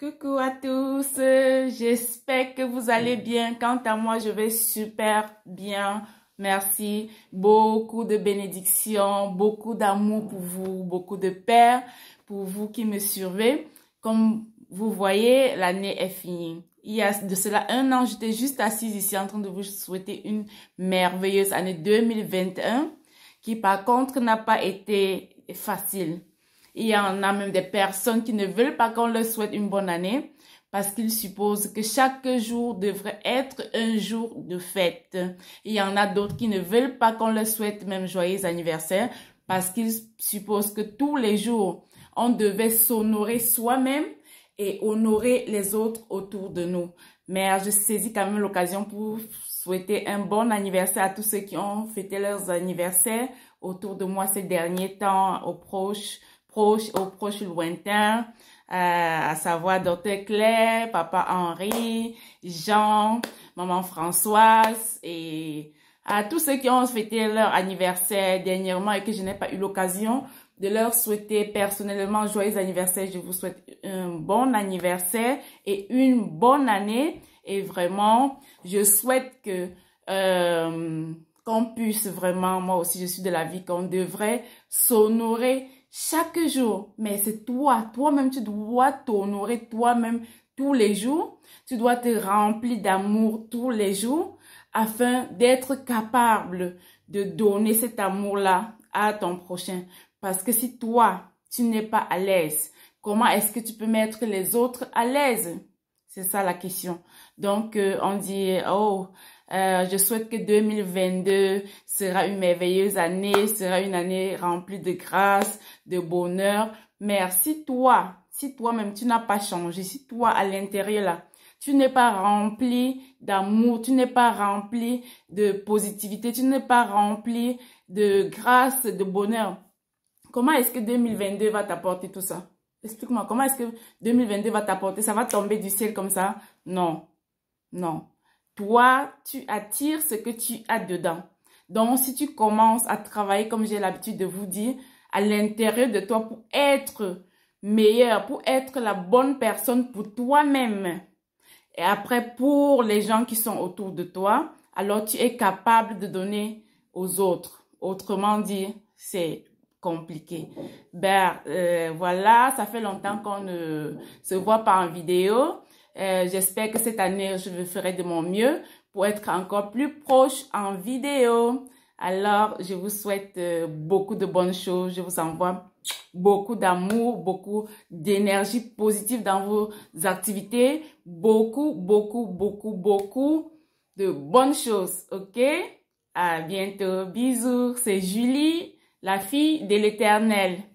Coucou à tous, j'espère que vous allez bien. Quant à moi, je vais super bien. Merci. Beaucoup de bénédictions, beaucoup d'amour pour vous, beaucoup de paix pour vous qui me suivez. Comme vous voyez, l'année est finie. Il y a de cela un an, j'étais juste assise ici en train de vous souhaiter une merveilleuse année 2021 qui par contre n'a pas été facile il y en a même des personnes qui ne veulent pas qu'on leur souhaite une bonne année parce qu'ils supposent que chaque jour devrait être un jour de fête. Il y en a d'autres qui ne veulent pas qu'on leur souhaite même joyeux anniversaire parce qu'ils supposent que tous les jours, on devait s'honorer soi-même et honorer les autres autour de nous. Mais ah, je saisis quand même l'occasion pour souhaiter un bon anniversaire à tous ceux qui ont fêté leurs anniversaires autour de moi ces derniers temps, aux proches, proche aux proches lointains, euh, à savoir Dr. Claire, Papa Henri, Jean, Maman Françoise et à tous ceux qui ont fêté leur anniversaire dernièrement et que je n'ai pas eu l'occasion de leur souhaiter personnellement joyeux anniversaire. Je vous souhaite un bon anniversaire et une bonne année. Et vraiment, je souhaite que euh, qu'on puisse vraiment, moi aussi je suis de la vie qu'on devrait s'honorer chaque jour. Mais c'est toi, toi-même, tu dois t'honorer toi-même tous les jours. Tu dois te remplir d'amour tous les jours afin d'être capable de donner cet amour-là à ton prochain. Parce que si toi, tu n'es pas à l'aise, comment est-ce que tu peux mettre les autres à l'aise C'est ça la question. Donc, euh, on dit, oh, euh, je souhaite que 2022 sera une merveilleuse année, sera une année remplie de grâce, de bonheur. Mais si toi, si toi-même tu n'as pas changé, si toi à l'intérieur là, tu n'es pas rempli d'amour, tu n'es pas rempli de positivité, tu n'es pas rempli de grâce, de bonheur. Comment est-ce que 2022 va t'apporter tout ça Explique-moi, comment est-ce que 2022 va t'apporter Ça va tomber du ciel comme ça Non, non toi, tu attires ce que tu as dedans. Donc, si tu commences à travailler, comme j'ai l'habitude de vous dire, à l'intérieur de toi pour être meilleur, pour être la bonne personne pour toi-même, et après pour les gens qui sont autour de toi, alors tu es capable de donner aux autres. Autrement dit, c'est compliqué. Ben euh, voilà, ça fait longtemps qu'on ne se voit pas en vidéo. Euh, j'espère que cette année, je ferai de mon mieux pour être encore plus proche en vidéo. Alors, je vous souhaite euh, beaucoup de bonnes choses. Je vous envoie beaucoup d'amour, beaucoup d'énergie positive dans vos activités. Beaucoup, beaucoup, beaucoup, beaucoup de bonnes choses. OK? À bientôt. Bisous. C'est Julie, la fille de l'éternel.